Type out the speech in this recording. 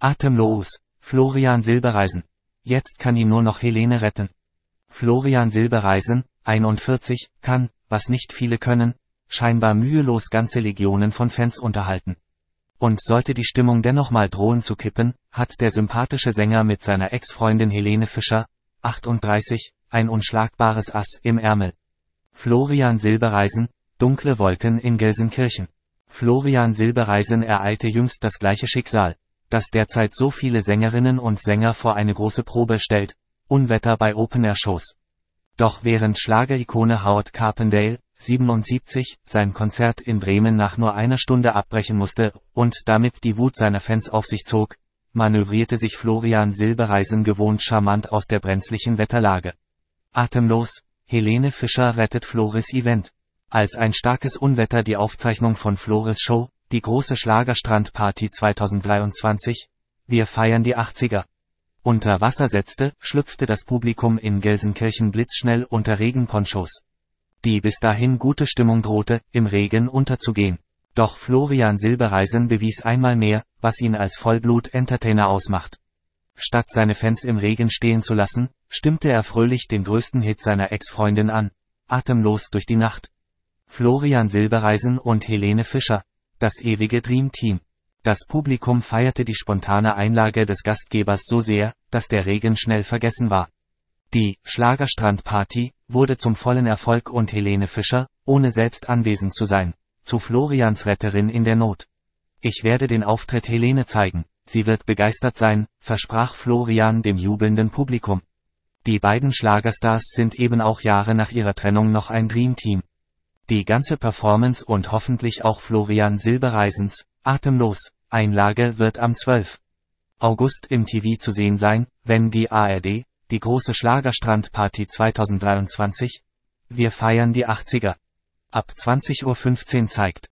Atemlos. Florian Silbereisen. Jetzt kann ihn nur noch Helene retten. Florian Silbereisen, 41, kann, was nicht viele können, scheinbar mühelos ganze Legionen von Fans unterhalten. Und sollte die Stimmung dennoch mal drohen zu kippen, hat der sympathische Sänger mit seiner Ex-Freundin Helene Fischer, 38, ein unschlagbares Ass im Ärmel. Florian Silbereisen, dunkle Wolken in Gelsenkirchen. Florian Silbereisen ereilte jüngst das gleiche Schicksal, das derzeit so viele Sängerinnen und Sänger vor eine große Probe stellt, Unwetter bei Open-Air-Shows. Doch während Schlagerikone Howard Carpendale, 77, sein Konzert in Bremen nach nur einer Stunde abbrechen musste und damit die Wut seiner Fans auf sich zog, manövrierte sich Florian Silbereisen gewohnt charmant aus der brenzlichen Wetterlage. Atemlos, Helene Fischer rettet Floris Event als ein starkes Unwetter die Aufzeichnung von Flores Show, die große Schlagerstrandparty 2023, wir feiern die 80er. Unter Wasser setzte, schlüpfte das Publikum in Gelsenkirchen blitzschnell unter Regenponchos. Die bis dahin gute Stimmung drohte, im Regen unterzugehen. Doch Florian Silbereisen bewies einmal mehr, was ihn als Vollblut-Entertainer ausmacht. Statt seine Fans im Regen stehen zu lassen, stimmte er fröhlich den größten Hit seiner Ex-Freundin an. Atemlos durch die Nacht. Florian Silbereisen und Helene Fischer, das ewige Dream Team. Das Publikum feierte die spontane Einlage des Gastgebers so sehr, dass der Regen schnell vergessen war. Die Schlagerstrandparty wurde zum vollen Erfolg und Helene Fischer, ohne selbst anwesend zu sein, zu Florians Retterin in der Not. Ich werde den Auftritt Helene zeigen, sie wird begeistert sein, versprach Florian dem jubelnden Publikum. Die beiden Schlagerstars sind eben auch Jahre nach ihrer Trennung noch ein Dreamteam die ganze Performance und hoffentlich auch Florian Silbereisens, atemlos, Einlage wird am 12. August im TV zu sehen sein, wenn die ARD, die große Schlagerstrandparty 2023, wir feiern die 80er, ab 20.15 Uhr zeigt.